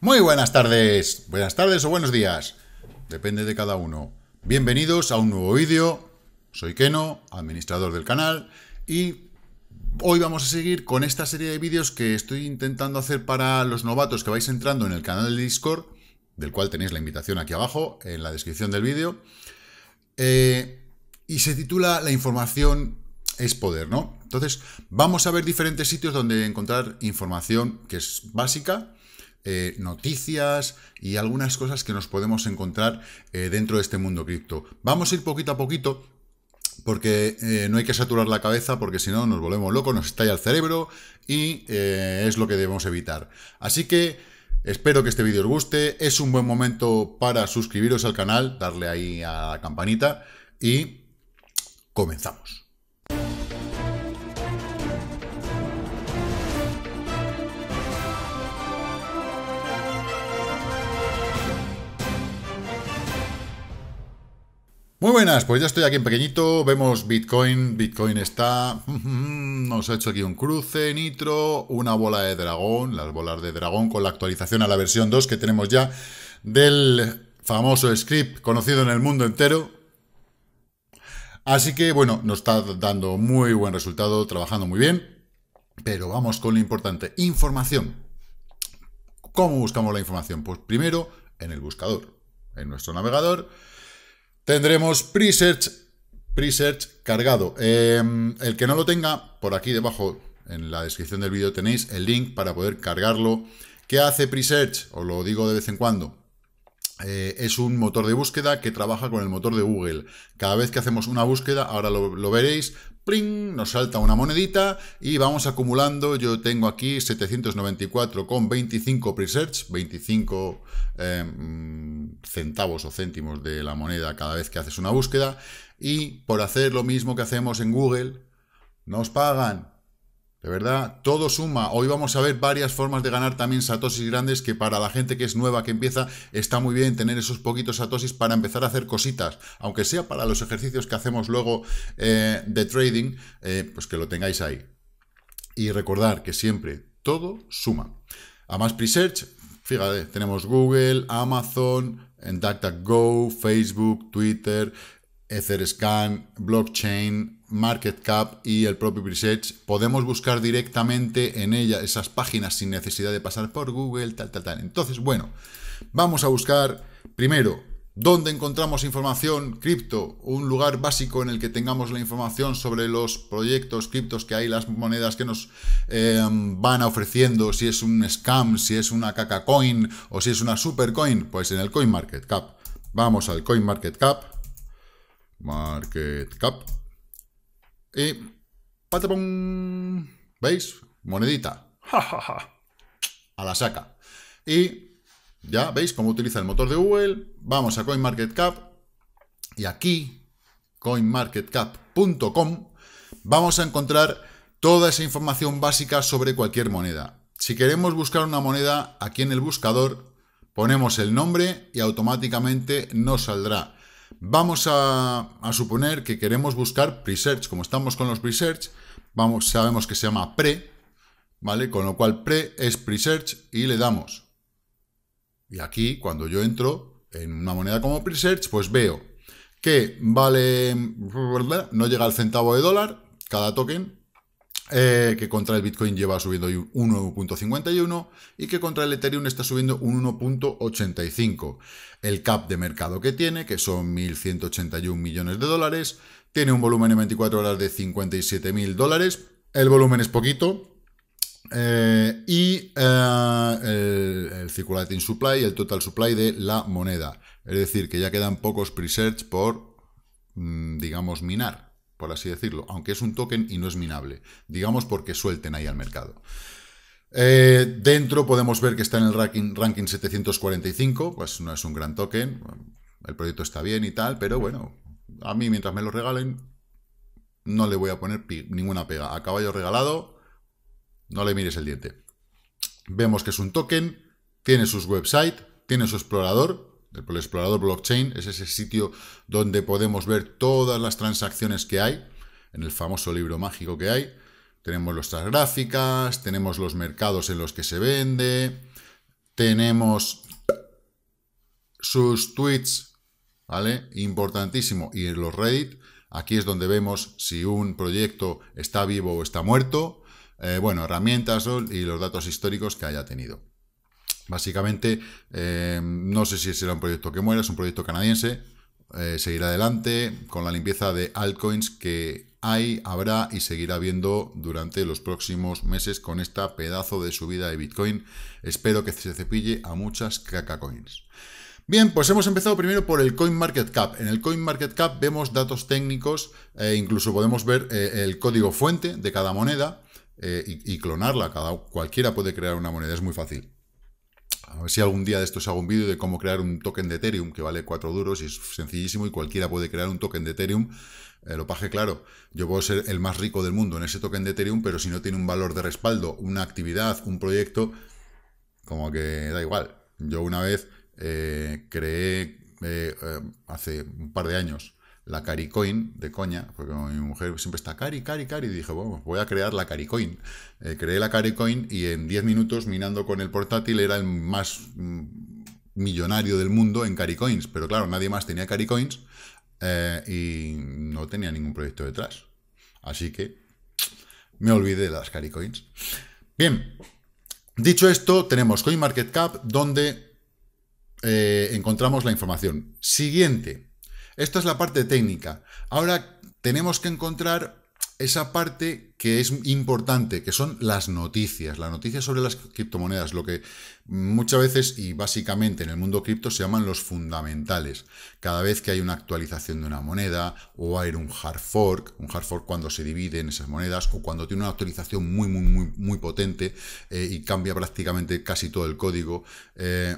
Muy buenas tardes, buenas tardes o buenos días, depende de cada uno. Bienvenidos a un nuevo vídeo, soy Keno, administrador del canal, y hoy vamos a seguir con esta serie de vídeos que estoy intentando hacer para los novatos que vais entrando en el canal de Discord, del cual tenéis la invitación aquí abajo, en la descripción del vídeo, eh, y se titula La información es poder, ¿no? Entonces, vamos a ver diferentes sitios donde encontrar información que es básica, eh, noticias y algunas cosas que nos podemos encontrar eh, dentro de este mundo cripto. Vamos a ir poquito a poquito porque eh, no hay que saturar la cabeza, porque si no nos volvemos locos, nos estalla el cerebro y es lo que debemos evitar. Así que espero que este vídeo os guste, es un buen momento para suscribiros al canal, darle ahí a la campanita y comenzamos. Muy buenas, pues ya estoy aquí en pequeñito, vemos Bitcoin, Bitcoin está, nos ha hecho aquí un cruce, nitro, una bola de dragón, las bolas de dragón con la actualización a la versión 2 que tenemos ya del famoso script conocido en el mundo entero, Así que, bueno, nos está dando muy buen resultado, trabajando muy bien. Pero vamos con lo importante, información. ¿Cómo buscamos la información? Pues primero en el buscador, en nuestro navegador. Tendremos presearch, cargado. Em, el que no lo tenga, por aquí debajo en la descripción del vídeo tenéis el link para poder cargarlo. ¿Qué hace presearch? Os lo digo de vez en cuando. Eh, es un motor de búsqueda que trabaja con el motor de Google. Cada vez que hacemos una búsqueda, ahora lo, veréis, ¡pring! nos salta una monedita y vamos acumulando. Yo tengo aquí 794,25 presearch, 25 centavos o céntimos de la moneda cada vez que haces una búsqueda. Y por hacer lo mismo que hacemos en Google, nos pagan de verdad, todo suma. Hoy vamos a ver varias formas de ganar también satosis grandes que para la gente que es nueva, que empieza, está muy bien tener esos poquitos satosis para empezar a hacer cositas. Aunque sea para los ejercicios que hacemos luego eh, de trading, eh, pues que lo tengáis ahí. Y recordar que siempre todo suma. A más pre-search, fíjate, tenemos Google, Amazon, DuckDuckGo, Facebook, Twitter, EtherScan, Blockchain, Market Cap y el propio Presets, podemos buscar directamente en ella esas páginas sin necesidad de pasar por Google, tal, tal, tal. Entonces, bueno, vamos a buscar primero ¿Dónde encontramos información cripto? Un lugar básico en el que tengamos la información sobre los proyectos criptos que hay, las monedas que nos eh, van ofreciendo, si es un scam, si es una caca coin o si es una super coin, pues en el Coin Market Cap Vamos al CoinMarketCap. Market Cap. Y... ¡Patapum! ¿Veis? Monedita. ¡Ja, A la saca. Y ya veis cómo utiliza el motor de Google. Vamos a CoinMarketCap. Y aquí, coinmarketcap.com, vamos a encontrar toda esa información básica sobre cualquier moneda. Si queremos buscar una moneda, aquí en el buscador ponemos el nombre y automáticamente nos saldrá Vamos a, suponer que queremos buscar search Como estamos con los presearch, vamos, sabemos que se llama pre, ¿vale? Con lo cual pre es search y le damos. Y aquí, cuando yo entro en una moneda como search pues veo que vale, no llega al centavo de dólar cada token, eh, que contra el Bitcoin lleva subiendo un 1.51 y que contra el Ethereum está subiendo un 1.85. El cap de mercado que tiene, que son 1.181 millones de dólares, tiene un volumen en 24 horas de 57.000 dólares. El volumen es poquito. Eh, y eh, el, el, circulating supply, y el total supply de la moneda. Es decir, que ya quedan pocos presets por, mm, digamos, minar por así decirlo, aunque es un token y no es minable, digamos porque suelten ahí al mercado. Eh, dentro podemos ver que está en el ranking, ranking 745, pues no es un gran token, el proyecto está bien y tal, pero bueno, a mí mientras me lo regalen, no le voy a poner ninguna pega. A caballo regalado, no le mires el diente. Vemos que es un token, tiene sus websites, tiene su explorador, el explorador blockchain es ese sitio donde podemos ver todas las transacciones que hay, en el famoso libro mágico que hay. Tenemos nuestras gráficas, tenemos los mercados en los que se vende, tenemos sus tweets, ¿vale? Importantísimo. Y en los Reddit, aquí es donde vemos si un proyecto está vivo o está muerto. Eh, bueno, herramientas y los datos históricos que haya tenido. Básicamente, eh, no sé si será un proyecto que muera, es un proyecto canadiense. Eh, seguirá adelante con la limpieza de altcoins que hay, habrá y seguirá habiendo durante los próximos meses con esta pedazo de subida de Bitcoin. Espero que se cepille a muchas coins. Bien, pues hemos empezado primero por el CoinMarketCap. En el CoinMarketCap vemos datos técnicos, e incluso podemos ver el código fuente de cada moneda y, clonarla. cualquiera puede crear una moneda, es muy fácil. A ver si algún día de estos hago un vídeo de cómo crear un token de Ethereum, que vale 4 duros y es sencillísimo y cualquiera puede crear un token de Ethereum. Eh, lo paje claro, yo puedo ser el más rico del mundo en ese token de Ethereum, pero si no tiene un valor de respaldo, una actividad, un proyecto, como que da igual. Yo una vez eh, creé eh, hace un par de años la Caricoin, de coña, porque mi mujer siempre está cari, cari, cari, y dije, bueno, voy a crear la Caricoin. Eh, creé la Caricoin y en 10 minutos, minando con el portátil, era el más mm, millonario del mundo en Caricoins. Pero claro, nadie más tenía Caricoins eh, y no tenía ningún proyecto detrás. Así que me olvidé de las Caricoins. Bien, dicho esto, tenemos CoinMarketCap, donde eh, encontramos la información. Siguiente. Esta es la parte técnica. Ahora tenemos que encontrar esa parte que es importante, que son las noticias, las noticias sobre las criptomonedas, lo que muchas veces y básicamente en el mundo cripto se llaman los fundamentales. Cada vez que hay una actualización de una moneda o hay un hard fork, un hard fork cuando se dividen esas monedas o cuando tiene una actualización muy, muy, muy, muy potente eh, y cambia prácticamente casi todo el código, eh,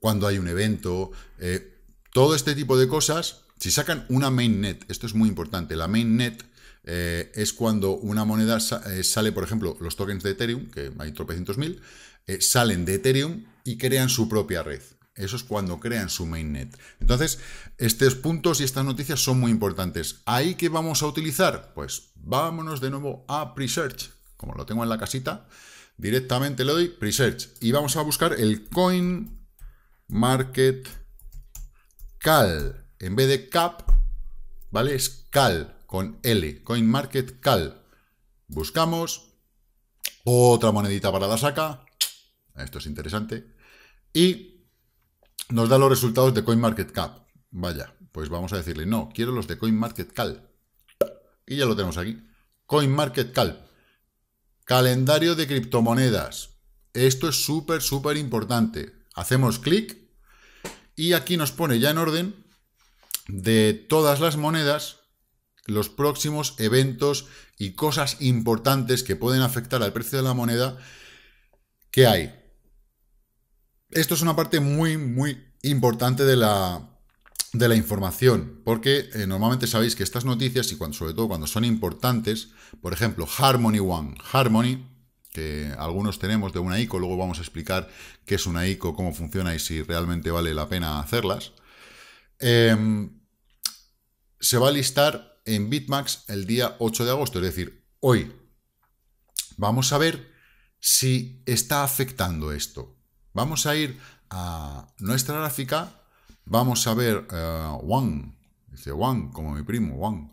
cuando hay un evento... Eh, todo este tipo de cosas, si sacan una mainnet, esto es muy importante, la mainnet eh, es cuando una moneda eh, sale, por ejemplo, los tokens de Ethereum, que hay tropecientos mil, eh, salen de Ethereum y crean su propia red. Eso es cuando crean su mainnet. Entonces, estos puntos y estas noticias son muy importantes. ¿Ahí qué vamos a utilizar? Pues vámonos de nuevo a Presearch. Como lo tengo en la casita, directamente le doy Presearch. Y vamos a buscar el Coin Market cal. En vez de cap, ¿vale? Es cal, con L, CoinMarketCal. Buscamos otra monedita para la saca. Esto es interesante. Y nos da los resultados de CoinMarketCap. Vaya, pues vamos a decirle, no, quiero los de CoinMarketCal. Y ya lo tenemos aquí. CoinMarketCal. Calendario de criptomonedas. Esto es súper, súper importante. Hacemos clic y aquí nos pone ya en orden de todas las monedas los próximos eventos y cosas importantes que pueden afectar al precio de la moneda que hay. Esto es una parte muy, muy importante de la, de la información, porque eh, normalmente sabéis que estas noticias, y cuando, sobre todo cuando son importantes, por ejemplo, Harmony One, Harmony, que este, algunos tenemos de una ICO, luego vamos a explicar qué es una ICO, cómo funciona y si realmente vale la pena hacerlas. Em, se va a listar en BitMax el día 8 de agosto, es decir, hoy. Vamos a ver si está afectando esto. Vamos a ir a nuestra gráfica, vamos a ver One, eh, dice One, como mi primo, One.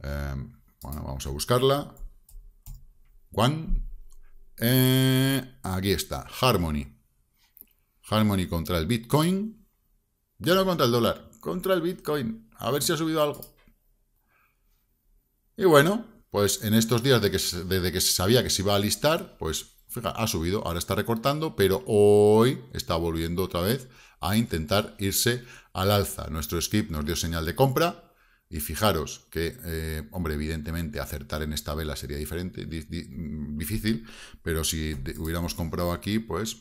Em, bueno, vamos a buscarla. One, eh, aquí está, Harmony. Harmony contra el Bitcoin. Ya no contra el dólar, contra el Bitcoin. A ver si ha subido algo. Y bueno, pues en estos días de que, desde que se sabía que se iba a listar, pues fija, ha subido, ahora está recortando, pero hoy está volviendo otra vez a intentar irse al alza. Nuestro skip nos dio señal de compra, y fijaros que, eh, hombre, evidentemente acertar en esta vela sería diferente, mm, difícil, pero si hubiéramos comprado aquí, pues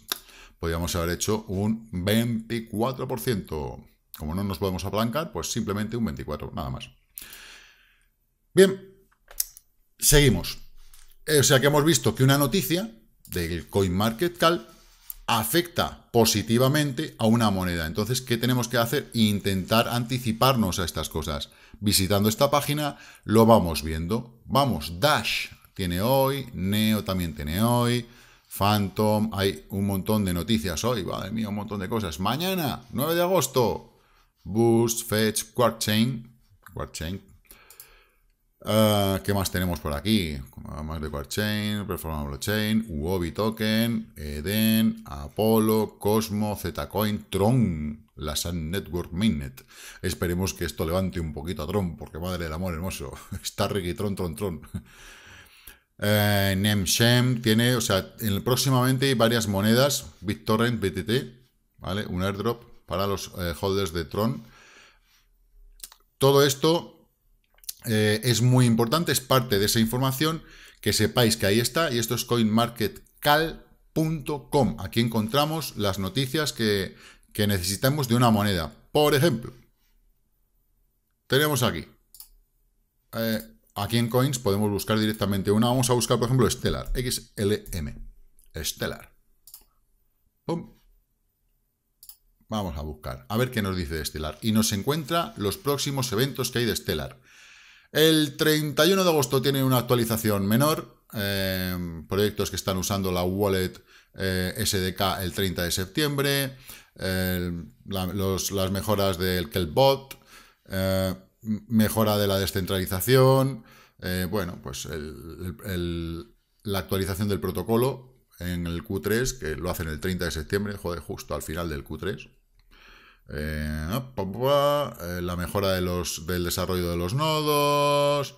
podríamos haber hecho un 24%. Como no nos podemos aplancar, pues simplemente un 24%, nada más. Bien, seguimos. Eh, o sea que hemos visto que una noticia del CoinMarketCal afecta positivamente a una moneda. Entonces, ¿qué tenemos que hacer? Intentar anticiparnos a estas cosas visitando esta página lo vamos viendo. Vamos, Dash tiene hoy, Neo también tiene hoy, Phantom, hay un montón de noticias hoy, madre mía, un montón de cosas. Mañana, 9 de agosto, Boost, Fetch, Quarkchain, Quarkchain. Ah, ¿Qué más tenemos por aquí? Más de Quarkchain, Performance Blockchain, Uobi Token, Eden, apolo Cosmo, Zcoin, Tron, la Sun Network Mainnet. Esperemos que esto levante un poquito a Tron, porque madre del amor hermoso, está Ricky tron, tron. tron. Eh, Nemshem tiene, o sea, en, próximamente hay varias monedas, BitTorrent, BTT, ¿vale? Un airdrop para los eh, holders de Tron. Todo esto eh, es muy importante, es parte de esa información, que sepáis que ahí está, y esto es coinmarketcal.com. Aquí encontramos las noticias que que necesitamos de una moneda. Por ejemplo, tenemos aquí. Eh, aquí en Coins podemos buscar directamente una. Vamos a buscar, por ejemplo, Stellar. XLM. Stellar. Pum. Vamos a buscar. A ver qué nos dice de Stellar. Y nos encuentra los próximos eventos que hay de Stellar. El 31 de agosto tiene una actualización menor. Eh, proyectos que están usando la wallet eh, SDK el 30 de septiembre las mejoras del Kelbot, eh, mejora de la descentralización, eh, bueno, pues la actualización del protocolo en el Q3, que lo hacen el 30 de septiembre, joder, justo al final del Q3. Eh, eh, la mejora de los, del desarrollo de los nodos,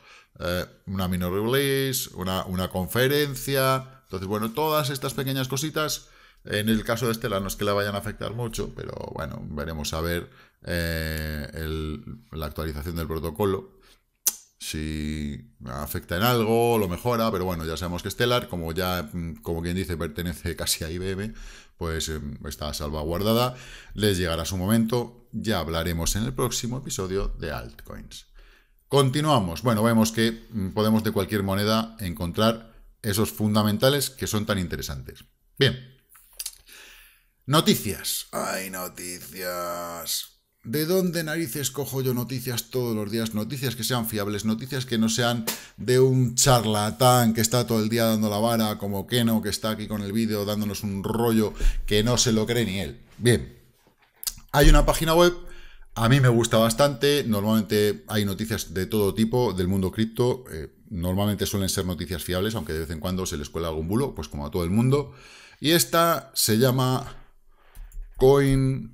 una minor release, una, una conferencia. Entonces, bueno, todas estas pequeñas cositas en el caso de Stellar no es que la vayan a afectar mucho, pero bueno, veremos a ver eh, la actualización del protocolo. Si afecta en algo, lo mejora, pero bueno, ya sabemos que Stellar, como ya, mm, como quien dice, pertenece casi a IBM, pues mm, está salvaguardada. Les llegará su momento. Ya hablaremos en el próximo episodio de altcoins. Continuamos. Bueno, vemos que mm, podemos de cualquier moneda encontrar esos fundamentales que son tan interesantes. Bien, Noticias. Ay, noticias. ¿De dónde narices cojo yo noticias todos los días? Noticias que sean fiables, noticias que no sean de un charlatán que está todo el día dando la vara, como Keno, que está aquí con el vídeo dándonos un rollo que no se lo cree ni él. Bien, hay una página web, a mí me gusta bastante, normalmente hay noticias de todo tipo del mundo cripto, eh, normalmente suelen ser noticias fiables, aunque de vez en cuando se les cuela algún bulo, pues como a todo el mundo. Y esta se llama Cointelegraph.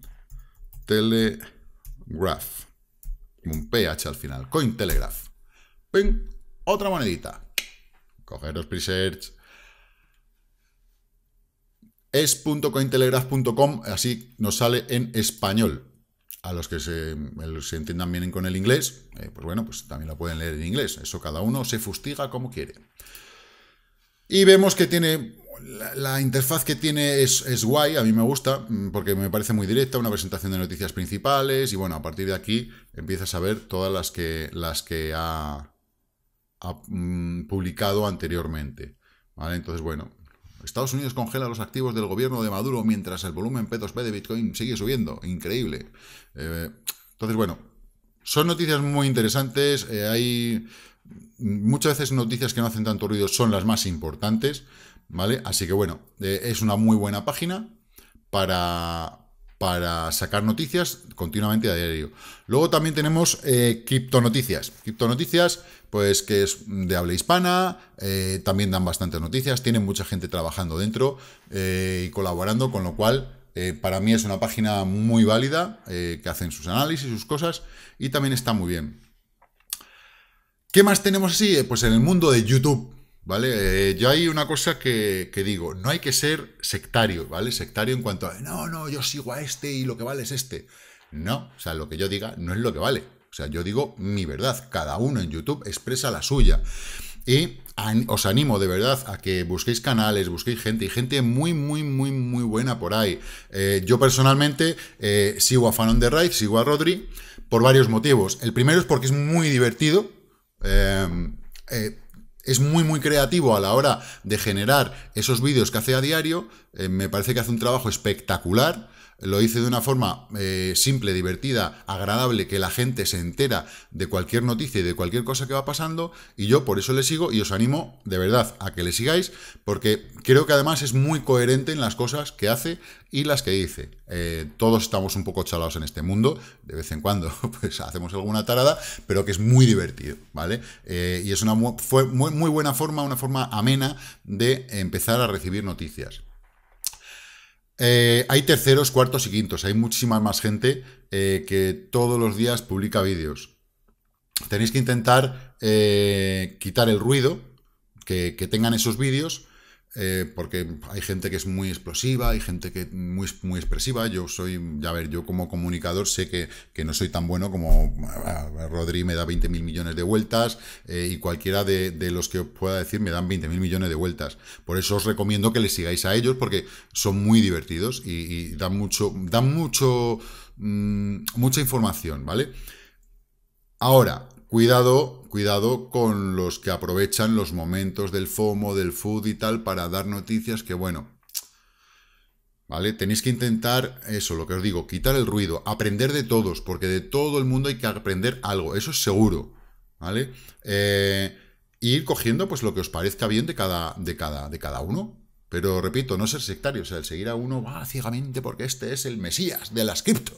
Un PH al final. Cointelegraph. Otra monedita. Cogeros presearch. Es.cointelegraph.com, así nos sale en español. A los que se, entiendan bien con el inglés, eh, pues bueno, pues también lo pueden leer en inglés. Eso cada uno se fustiga como quiere. Y vemos que tiene la, interfaz que tiene es, es, guay, a mí me gusta, mm, porque me parece muy directa, una presentación de noticias principales, y bueno, a partir de aquí empiezas a ver todas las que, las que ha, mm, publicado anteriormente. Entonces, bueno, Estados Unidos congela los activos del gobierno de Maduro mientras el volumen P2P de Bitcoin sigue subiendo. Increíble. Eh, entonces, bueno, son noticias muy interesantes. Eh, hay mm, muchas veces noticias que no hacen tanto ruido, son las más importantes. ¿vale? Así que bueno, eh, es una muy buena página para, para sacar noticias continuamente a diario. Luego también tenemos eh, criptonoticias. Criptonoticias, pues que es de habla hispana, eh, también dan bastantes noticias, tienen mucha gente trabajando dentro eh, y colaborando, con lo cual... para mí es una página muy válida, que hacen sus análisis, sus cosas, y también está muy bien. ¿Qué más tenemos así? Pues en el mundo de YouTube. ¿Vale? Eh, yo hay una cosa que, digo, no hay que ser sectario, ¿vale? Sectario en cuanto a, no, no, yo sigo a este y lo que vale es este. No, o sea, lo que yo diga no es lo que vale. O sea, yo digo mi verdad, cada uno en YouTube expresa la suya. Y os animo de verdad a que busquéis canales, busquéis gente y gente muy, muy, muy, muy buena por ahí. Eh, yo personalmente eh, sigo a Fanon de Raid, sigo a Rodri por varios motivos. El primero es porque es muy divertido es muy muy creativo a la hora de generar esos vídeos que hace a diario, eh, me parece que hace un trabajo espectacular lo hice de una forma eh, simple, divertida, agradable, que la gente se entera de cualquier noticia y de cualquier cosa que va pasando. Y yo por eso le sigo y os animo de verdad a que le sigáis, porque creo que además es muy coherente en las cosas que hace y las que dice. Eh, todos estamos un poco chalados en este mundo, de vez en cuando pues hacemos alguna tarada, pero que es muy divertido, ¿vale? Eh, y es una fue muy, muy buena forma, una forma amena de empezar a recibir noticias. Eh, hay terceros, cuartos y quintos. Hay muchísima más gente eh, que todos los días publica vídeos. Tenéis que intentar eh, quitar el ruido que tengan esos vídeos eh, porque hay gente que es muy explosiva, hay gente que muy, muy expresiva. Yo soy, ya ver, yo como comunicador sé que, no soy tan bueno como Rodri me da 20 mil millones de vueltas eh, y cualquiera de, los que os pueda decir me dan 20 mil millones de vueltas. Por eso os recomiendo que le sigáis a ellos porque son muy divertidos y, dan mucho, dan mucho, mm, mucha información, ¿vale? Ahora, Cuidado, cuidado con los que aprovechan los momentos del FOMO, del food y tal para dar noticias que, bueno, ¿vale? Tenéis que intentar eso, lo que os digo, quitar el ruido, aprender de todos, porque de todo el mundo hay que aprender algo, eso es seguro, ¿vale? Eh, ir cogiendo pues lo que os parezca bien de cada, de cada, de cada uno, pero repito, no ser sectario, o sea, el seguir a uno va ciegamente porque este es el Mesías de las cripto.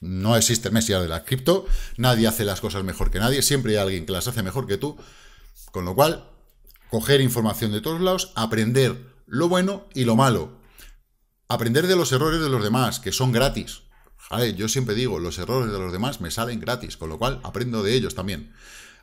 No existe el Mesías de las cripto, nadie hace las cosas mejor que nadie, siempre hay alguien que las hace mejor que tú. Con lo cual, coger información de todos lados, aprender lo bueno y lo malo. Aprender de los errores de los demás, que son gratis. Jale, yo siempre digo, los errores de los demás me salen gratis, con lo cual aprendo de ellos también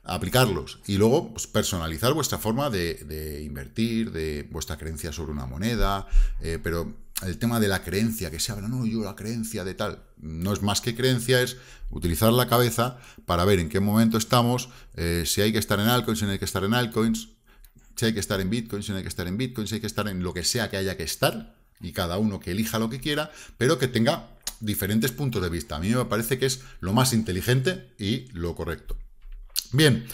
aplicarlos y luego pues, personalizar vuestra forma de, invertir, de vuestra creencia sobre una moneda, eh, pero el tema de la creencia, que se habla, no, yo la creencia de tal, no es más que creencia, es utilizar la cabeza para ver en qué momento estamos, eh, si hay que estar en altcoins, si no hay que estar en altcoins, si hay que estar en bitcoins, si no hay que estar en bitcoins, si hay que estar en lo que sea que haya que estar, y cada uno que elija lo que quiera, pero que tenga diferentes puntos de vista. A mí me parece que es lo más inteligente y lo correcto. Bien,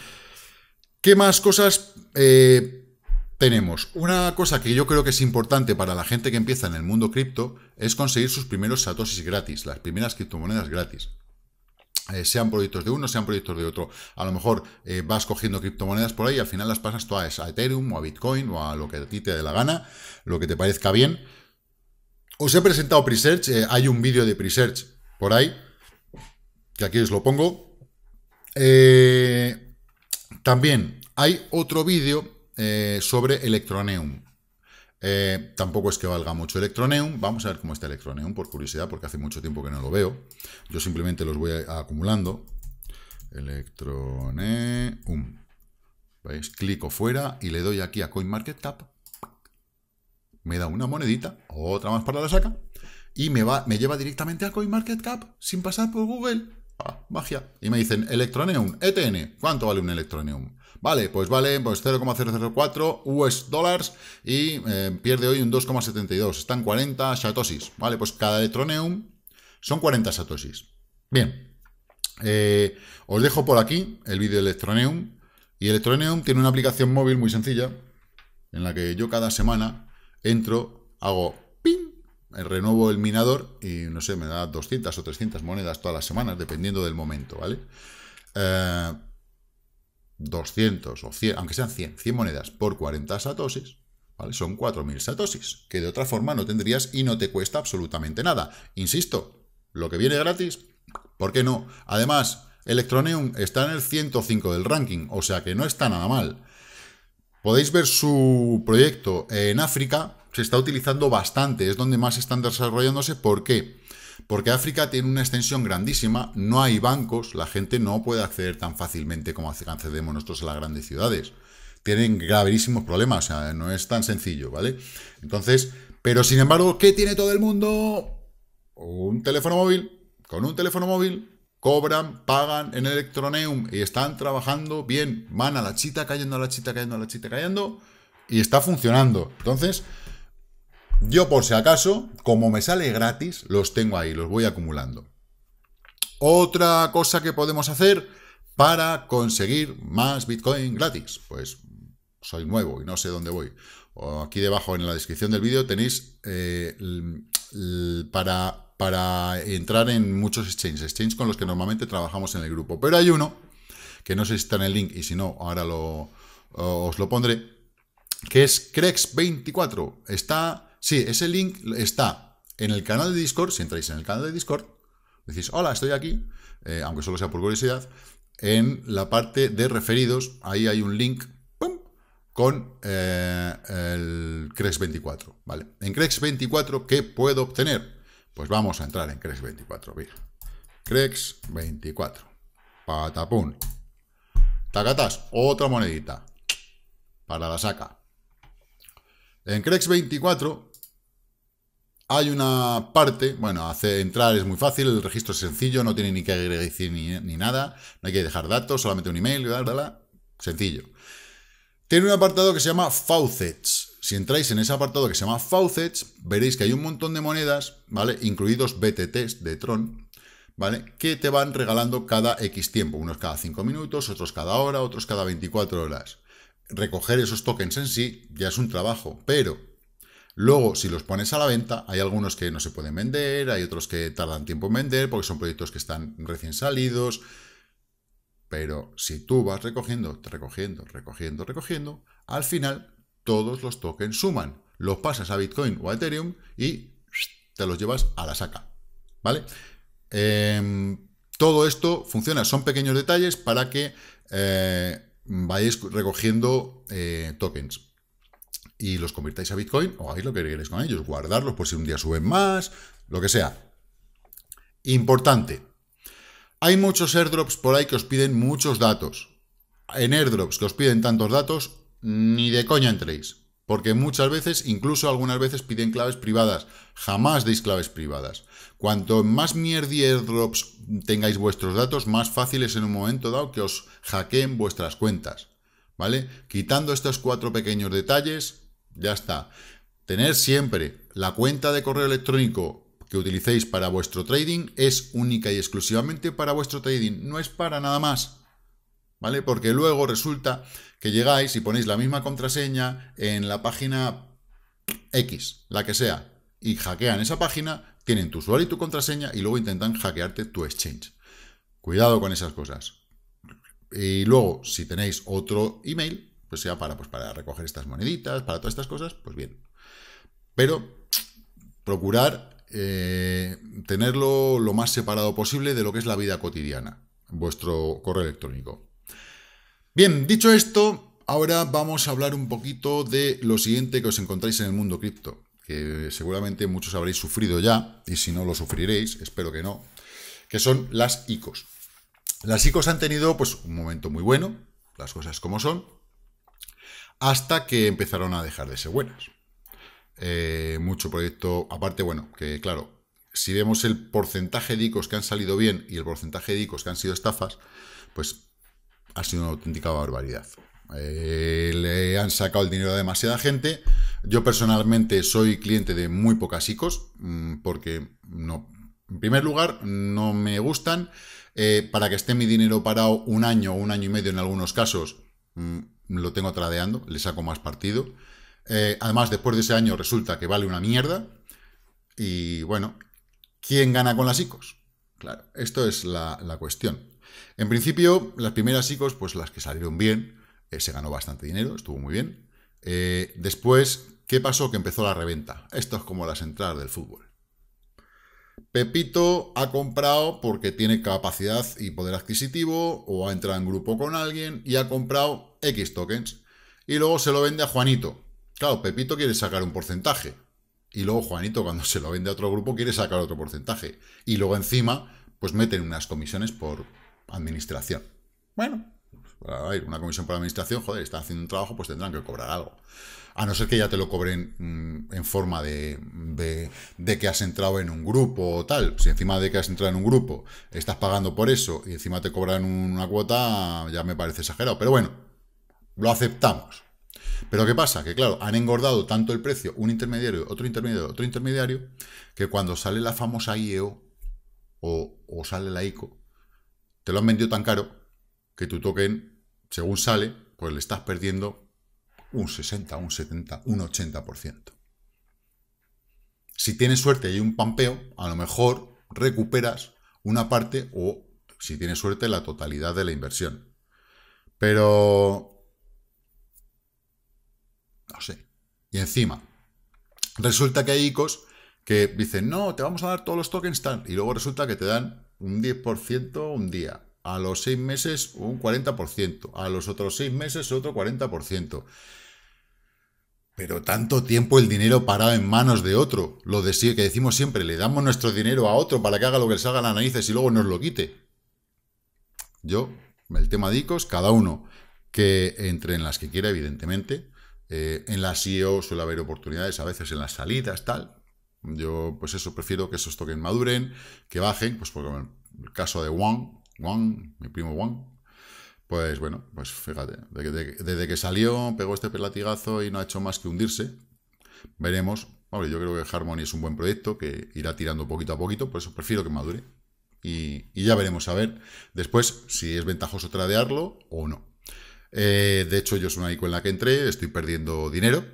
¿qué más cosas eh, tenemos? Una cosa que yo creo que es importante para la gente que empieza en el mundo cripto es conseguir sus primeros satosis gratis, las primeras criptomonedas gratis. Eh, sean proyectos de uno, sean proyectos de otro. A lo mejor eh, vas cogiendo criptomonedas por ahí y al final las pasas todas a Ethereum o a Bitcoin o a lo que a ti te dé la gana, lo que te parezca bien. Os he presentado Presearch, hay un vídeo de Presearch por ahí, que aquí os lo pongo, eh, también hay otro vídeo eh, sobre Electroneum. Eh, tampoco es que valga mucho Electroneum. Vamos a ver cómo está Electroneum, por curiosidad, porque hace mucho tiempo que no lo veo. Yo simplemente los voy acumulando. Electroneum. ¿Veis? Clico fuera y le doy aquí a CoinMarketCap. Me da una monedita, otra más para la saca. Y me, va, me lleva directamente a CoinMarketCap sin pasar por Google. Ah, magia. Y me dicen, Electroneum, ETN, ¿cuánto vale un Electroneum? Vale, pues vale pues 0,004 US dólares y eh, pierde hoy un 2,72. Están 40 satosis. Vale, pues cada Electroneum son 40 satosis. Bien. Eh, os dejo por aquí el vídeo de Electroneum. Y Electroneum tiene una aplicación móvil muy sencilla en la que yo cada semana entro, hago ¡pim! ...renuevo el minador y no sé, me da 200 o 300 monedas todas las semanas, dependiendo del momento, ¿vale? 200 eh, o 100, aunque sean 100, 100 monedas por 40 satosis, ¿vale? Son 4.000 satosis, que de otra forma no tendrías y no te cuesta absolutamente nada. Insisto, lo que viene gratis, ¿por qué no? Además, Electroneum está en el 105 del ranking, o sea que no está nada mal. Podéis ver su proyecto en África, se está utilizando bastante, es donde más están desarrollándose. ¿Por qué? Porque África tiene una extensión grandísima, no hay bancos, la gente no puede acceder tan fácilmente como accedemos nosotros a las grandes ciudades. Tienen gravísimos problemas, o sea, no es tan sencillo, ¿vale? Entonces, pero sin embargo, ¿qué tiene todo el mundo? Un teléfono móvil. Con un teléfono móvil cobran, pagan en Electroneum y están trabajando bien. Van a la chita, cayendo a la chita, cayendo a la chita, cayendo. Y está funcionando. Entonces, yo por si acaso, como me sale gratis, los tengo ahí, los voy acumulando. Otra cosa que podemos hacer para conseguir más Bitcoin gratis. Pues soy nuevo y no sé dónde voy. Aquí debajo en la descripción del vídeo tenéis eh, para, para entrar en muchos exchanges, exchanges con los que normalmente trabajamos en el grupo. Pero hay uno, que no sé si está en el link y si no, ahora os lo pondré, que es Crex24. Está Sí, ese link está en el canal de Discord. Si entráis en el canal de Discord, decís, hola, estoy aquí, eh, aunque solo sea por curiosidad. En la parte de referidos, ahí hay un link con eh, el Crex 24. ¿vale? En Crex 24, ¿qué puedo obtener? Pues vamos a entrar en Crex 24. Crex 24. Patapum. Tacatas, otra monedita. Para la saca. En Crex 24 hay una parte, bueno, hace entrar es muy fácil, el registro es sencillo, no tiene ni que agregar ni, ni, nada, no hay que dejar datos, solamente un email, y bla, sencillo. Tiene un apartado que se llama Faucets. Si entráis en ese apartado que se llama Faucets, veréis que hay un montón de monedas, ¿vale? Incluidos BTTs de Tron, ¿vale? Que te van regalando cada X tiempo, unos cada 5 minutos, otros cada hora, otros cada 24 horas. Recoger esos tokens en sí ya es un trabajo, pero Luego, si los pones a la venta, hay algunos que no se pueden vender, hay otros que tardan tiempo en vender porque son proyectos que están recién salidos. Pero si tú vas recogiendo, recogiendo, recogiendo, recogiendo, al final todos los tokens suman. Los pasas a Bitcoin o a Ethereum y te los llevas a la saca. ¿Vale? Em, todo esto funciona, son pequeños detalles para que eh, vayáis recogiendo eh, tokens y los convirtáis a Bitcoin o hagáis lo que queréis con ellos, guardarlos por si un día suben más, lo que sea. Importante, hay muchos airdrops por ahí que os piden muchos datos. En airdrops que os piden tantos datos, ni de coña entréis. Porque muchas veces, incluso algunas veces, piden claves privadas. Jamás deis claves privadas. Cuanto más mierdi airdrops tengáis vuestros datos, más fácil es en un momento dado que os hackeen vuestras cuentas. ¿Vale? Quitando estos cuatro pequeños detalles, ya está. Tener siempre la cuenta de correo electrónico que utilicéis para vuestro trading es única y exclusivamente para vuestro trading, no es para nada más. ¿Vale? Porque luego resulta que llegáis y ponéis la misma contraseña en la página X, la que sea, y hackean esa página, tienen tu usuario y tu contraseña y luego intentan hackearte tu exchange. Cuidado con esas cosas. Y luego, si tenéis otro email, pues sea para, pues para recoger estas moneditas, para todas estas cosas, pues bien. Pero procurar eh, tenerlo lo más separado posible de lo que es la vida cotidiana, vuestro correo electrónico. Bien, dicho esto, ahora vamos a hablar un poquito de lo siguiente que os encontráis en el mundo cripto, que seguramente muchos habréis sufrido ya, y si no lo sufriréis, espero que no, que son las ICOs. Las ICOs han tenido pues, un momento muy bueno, las cosas como son, hasta que empezaron a dejar de ser buenas. Eh, mucho proyecto, aparte, bueno, que claro, si vemos el porcentaje de ICOs que han salido bien y el porcentaje de ICOs que han sido estafas, pues ha sido una auténtica barbaridad. Eh, le han sacado el dinero a demasiada gente. Yo personalmente soy cliente de muy pocas ICOs, mm, porque no. En primer lugar, no me gustan. Eh, para que esté mi dinero parado un año o un año y medio en algunos casos, mm, lo tengo tradeando, le saco más partido. Eh, además, después de ese año resulta que vale una mierda. Y bueno, ¿quién gana con las ICOs? Claro, esto es la, cuestión. En principio, las primeras ICOs, pues las que salieron bien, eh, se ganó bastante dinero, estuvo muy bien. Eh, después, ¿qué pasó? Que empezó la reventa. Esto es como las entradas del fútbol. Pepito ha comprado porque tiene capacidad y poder adquisitivo o ha entrado en grupo con alguien y ha comprado X tokens y luego se lo vende a Juanito. Claro, Pepito quiere sacar un porcentaje y luego Juanito cuando se lo vende a otro grupo quiere sacar otro porcentaje y luego encima pues meten unas comisiones por administración. Bueno, pues, una comisión por administración, joder, están haciendo un trabajo, pues tendrán que cobrar algo a no ser que ya te lo cobren mm, en forma de, que has entrado en un grupo o tal. Si encima de que has entrado en un grupo estás pagando por eso y encima te cobran una cuota, ya me parece exagerado. Pero bueno, lo aceptamos. Pero ¿qué pasa? Que claro, han engordado tanto el precio un intermediario, otro intermediario, otro intermediario, que cuando sale la famosa IEO o, o sale la ICO, te lo han vendido tan caro que tu token, según sale, pues le estás perdiendo un 60, un 70, un 80%. Si tienes suerte y hay un pampeo, a lo mejor recuperas una parte o, si tienes suerte, la totalidad de la inversión. Pero... No sé. Y encima, resulta que hay ICOs que dicen, no, te vamos a dar todos los tokens tal, y luego resulta que te dan un 10% un día, a los seis meses un 40%, a los otros seis meses otro 40%. Pero tanto tiempo el dinero parado en manos de otro. Lo que decimos siempre, le damos nuestro dinero a otro para que haga lo que le salga a las narices y luego nos lo quite. Yo, el tema de ICOs, cada uno que entre en las que quiera, evidentemente. Eh, en las IO e suele haber oportunidades, a veces en las salidas, tal. Yo, pues eso, prefiero que esos toquen maduren, que bajen, pues por el caso de Wang, Wang, mi primo Wang, pues bueno, pues fíjate, desde que salió, pegó este pelatigazo y no ha hecho más que hundirse. Veremos. Ahora yo creo que Harmony es un buen proyecto que irá tirando poquito a poquito, por eso prefiero que madure. Y, ya veremos a ver después si es ventajoso tradearlo o no. Eh, de hecho, yo soy una ICO en la que entré, estoy perdiendo dinero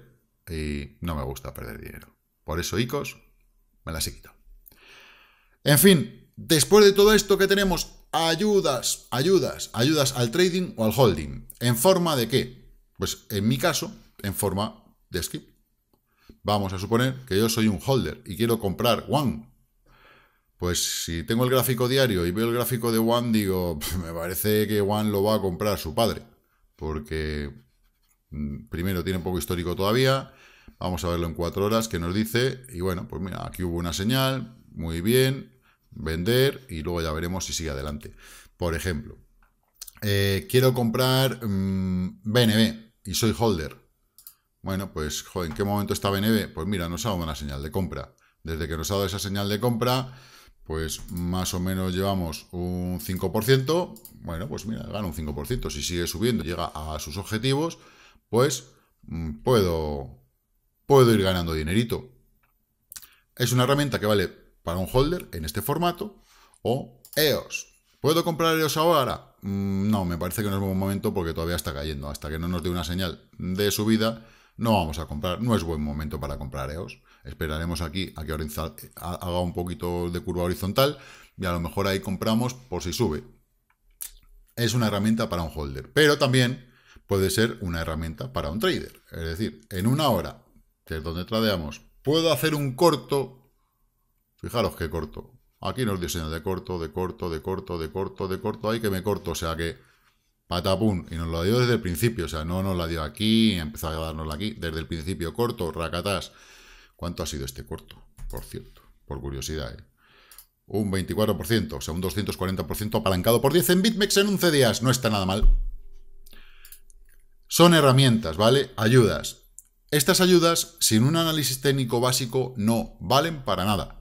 y no me gusta perder dinero. Por eso ICOs me las he quitado. En fin, después de todo esto que tenemos ayudas, ayudas, ayudas al trading o al holding. ¿En forma de qué? Pues en mi caso, en forma de skip. Vamos a suponer que yo soy un holder y quiero comprar one. Pues si tengo el gráfico diario y veo el gráfico de one, digo, me parece que one lo va a comprar su padre. Porque mm, primero tiene un poco histórico todavía. Vamos a verlo en cuatro horas, que nos dice, y bueno, pues mira, aquí hubo una señal, muy bien, vender y luego ya veremos si sigue adelante. Por ejemplo, eh, quiero comprar BNB mm, y soy holder. Bueno, pues, joder, ¿en qué momento está BNB? Pues mira, nos ha dado una señal de compra. Desde que nos ha dado esa señal de compra, pues más o menos llevamos un 5%. Bueno, pues mira, gana un 5%. Si sigue subiendo, llega a sus objetivos, pues mm, puedo, puedo ir ganando dinerito. Es una herramienta que vale para un holder en este formato o EOS. ¿Puedo comprar EOS ahora? Mm, no, me parece que no es buen momento porque todavía está cayendo. Hasta que no nos dé una señal de subida, no vamos a comprar. No es buen momento para comprar EOS. Esperaremos aquí a que haga un poquito de curva horizontal y a lo mejor ahí compramos por si sube. Es una herramienta para un holder, pero también puede ser una herramienta para un trader. Es decir, en una hora, que es donde tradeamos, puedo hacer un corto Fijaros que corto. Aquí nos diseño de corto, de corto, de corto, de corto, de corto. Ahí que me corto, o sea que patapum, y nos lo dio desde el principio, o sea, no nos la dio aquí, empezó a darnosla aquí, desde el principio, corto, racatás. ¿Cuánto ha sido este corto? Por cierto, por curiosidad, ¿eh? Un 24%, o sea, un 240% apalancado por 10 en BitMEX en 11 días, no está nada mal. Son herramientas, ¿vale? Ayudas. Estas ayudas, sin un análisis técnico básico, no valen para nada.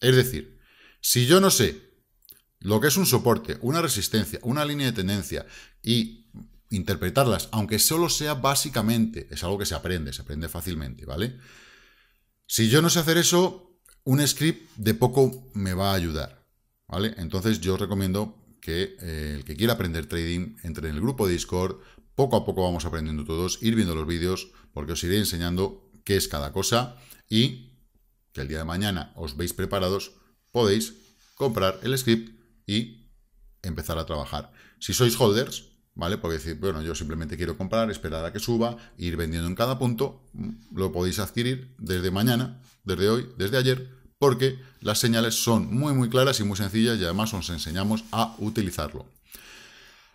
Es decir, si yo no sé lo que es un soporte, una resistencia, una línea de tendencia y interpretarlas, aunque solo sea básicamente, es algo que se aprende, se aprende fácilmente, ¿vale? Si yo no sé hacer eso, un script de poco me va a ayudar, ¿vale? Entonces yo os recomiendo que eh, el que quiera aprender trading entre en el grupo de Discord, poco a poco vamos aprendiendo todos, ir viendo los vídeos, porque os iré enseñando qué es cada cosa y que el día de mañana os veis preparados, podéis comprar el script y empezar a trabajar. Si sois holders, ¿vale? Podéis decir, bueno, yo simplemente quiero comprar, esperar a que suba, ir vendiendo en cada punto, mm, lo podéis adquirir desde mañana, desde hoy, desde ayer, porque las señales son muy muy claras y muy sencillas y además os enseñamos a utilizarlo.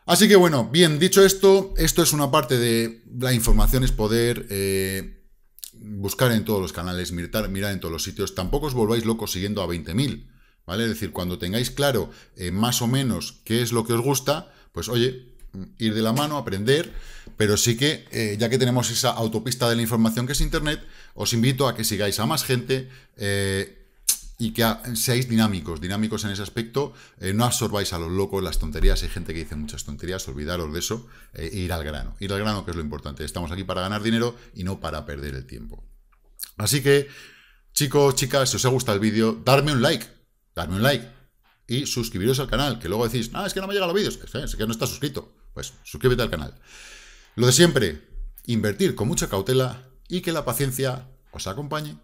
Así que bueno, bien dicho esto, esto es una parte de la información es poder, eh, buscar en todos los canales, mirar, en todos los sitios. Tampoco os volváis locos siguiendo a 20.000, ¿vale? Es decir, cuando tengáis claro eh, más o menos qué es lo que os gusta, pues oye, mm, ir de la mano, aprender, pero sí que, eh, ya que tenemos esa autopista de la información que es Internet, os invito a que sigáis a más gente. Eh, y que seáis dinámicos, dinámicos en ese aspecto, eh, no absorbáis a los locos las tonterías, hay gente que dice muchas tonterías, olvidaros de eso eh, e ir al grano, ir al grano que es lo importante, estamos aquí para ganar dinero y no para perder el tiempo. Así que, chicos, chicas, si os ha gustado el vídeo, darme un like, darme un like y suscribiros al canal, que luego decís, no, es que no me llegan los vídeos, que, es que no estás suscrito, pues suscríbete al canal. Lo de siempre, invertir con mucha cautela y que la paciencia os acompañe.